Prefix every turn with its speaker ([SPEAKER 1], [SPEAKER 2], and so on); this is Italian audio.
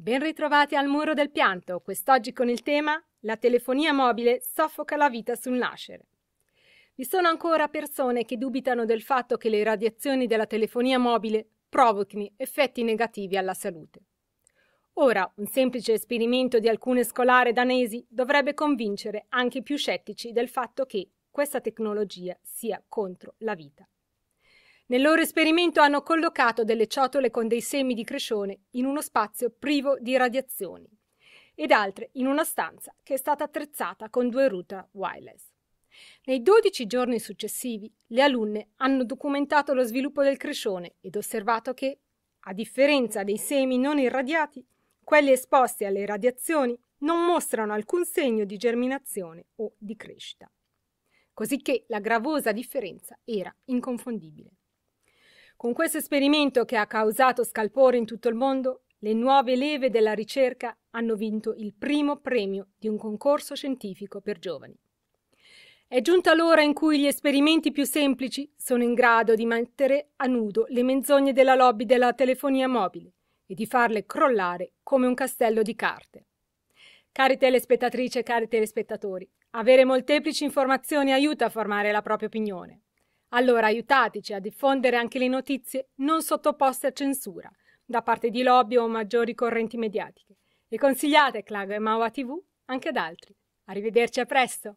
[SPEAKER 1] Ben ritrovati al Muro del Pianto, quest'oggi con il tema La telefonia mobile soffoca la vita sul nascere. Vi sono ancora persone che dubitano del fatto che le radiazioni della telefonia mobile provochino effetti negativi alla salute. Ora, un semplice esperimento di alcune scolare danesi dovrebbe convincere anche i più scettici del fatto che questa tecnologia sia contro la vita. Nel loro esperimento hanno collocato delle ciotole con dei semi di crescione in uno spazio privo di radiazioni ed altre in una stanza che è stata attrezzata con due router wireless. Nei 12 giorni successivi le alunne hanno documentato lo sviluppo del crescione ed osservato che, a differenza dei semi non irradiati, quelli esposti alle radiazioni non mostrano alcun segno di germinazione o di crescita. Cosicché la gravosa differenza era inconfondibile. Con questo esperimento che ha causato scalpore in tutto il mondo, le nuove leve della ricerca hanno vinto il primo premio di un concorso scientifico per giovani. È giunta l'ora in cui gli esperimenti più semplici sono in grado di mettere a nudo le menzogne della lobby della telefonia mobile e di farle crollare come un castello di carte. Cari telespettatrici e cari telespettatori, avere molteplici informazioni aiuta a formare la propria opinione. Allora aiutateci a diffondere anche le notizie non sottoposte a censura da parte di lobby o maggiori correnti mediatiche e consigliate Clago e Maua TV anche ad altri. Arrivederci a presto!